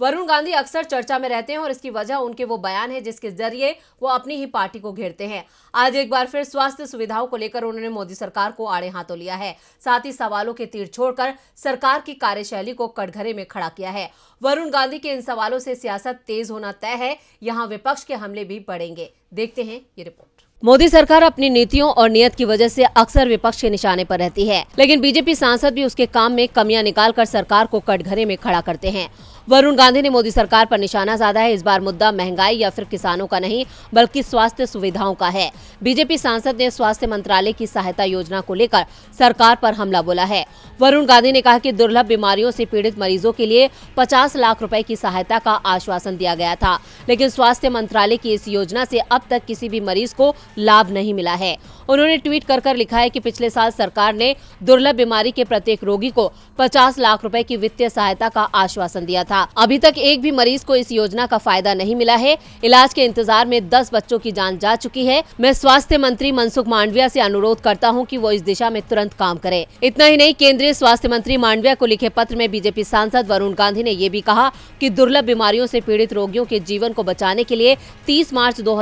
वरुण गांधी अक्सर चर्चा में रहते हैं और इसकी वजह उनके वो बयान है जिसके जरिए वो अपनी ही पार्टी को घेरते हैं आज एक बार फिर स्वास्थ्य सुविधाओं को लेकर उन्होंने मोदी सरकार को आड़े हाथों लिया है साथ ही सवालों के तीर छोड़कर सरकार की कार्यशैली को कटघरे में खड़ा किया है वरुण गांधी के इन सवालों से सियासत तेज होना तय है यहाँ विपक्ष के हमले भी बढ़ेंगे देखते हैं ये रिपोर्ट मोदी सरकार अपनी नीतियों और नियत की वजह से अक्सर विपक्ष के निशाने पर रहती है लेकिन बीजेपी सांसद भी उसके काम में कमियां निकालकर सरकार को कटघरे में खड़ा करते हैं वरुण गांधी ने मोदी सरकार पर निशाना साधा है इस बार मुद्दा महंगाई या फिर किसानों का नहीं बल्कि स्वास्थ्य सुविधाओं का है बीजेपी सांसद ने स्वास्थ्य मंत्रालय की सहायता योजना को लेकर सरकार पर हमला बोला है वरुण गांधी ने कहा कि दुर्लभ बीमारियों से पीड़ित मरीजों के लिए 50 लाख रुपए की सहायता का आश्वासन दिया गया था लेकिन स्वास्थ्य मंत्रालय की इस योजना से अब तक किसी भी मरीज को लाभ नहीं मिला है उन्होंने ट्वीट कर कर लिखा है कि पिछले साल सरकार ने दुर्लभ बीमारी के प्रत्येक रोगी को 50 लाख रुपए की वित्तीय सहायता का आश्वासन दिया था था अभी तक एक भी मरीज को इस योजना का फायदा नहीं मिला है इलाज के इंतजार में दस बच्चों की जान जा चुकी है मैं स्वास्थ्य मंत्री मनसुख मांडविया ऐसी अनुरोध करता हूँ की वो इस दिशा में तुरंत काम करे इतना ही नहीं केंद्रीय स्वास्थ्य मंत्री मांडविया को लिखे पत्र में बीजेपी सांसद वरुण गांधी ने ये भी कहा की दुर्लभ बीमारियों ऐसी पीड़ित रोगियों के जीवन को बचाने के लिए तीस मार्च दो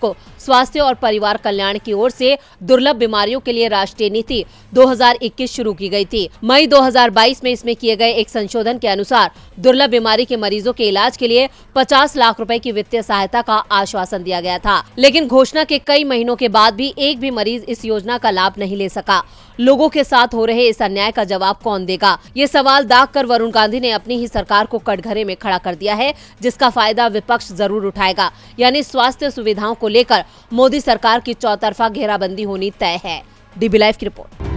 को स्वास्थ्य और परिवार कल्याण की ओर से दुर्लभ बीमारियों के लिए राष्ट्रीय नीति 2021 शुरू की गई थी मई 2022 में इसमें किए गए एक संशोधन के अनुसार दुर्लभ बीमारी के मरीजों के इलाज के लिए पचास लाख रूपए की वित्तीय सहायता का आश्वासन दिया गया था लेकिन घोषणा के कई महीनों के बाद भी एक भी मरीज इस योजना का लाभ नहीं ले सका लोगों के साथ हो रहे इस अन्याय का जवाब कौन देगा ये सवाल दाग कर वरुण गांधी ने अपनी ही सरकार को कटघरे में खड़ा कर दिया है जिसका फायदा विपक्ष जरूर उठाएगा यानी स्वास्थ्य सुविधाओं को लेकर मोदी सरकार की चौतरफा घेराबंदी होनी तय है डीबी लाइव की रिपोर्ट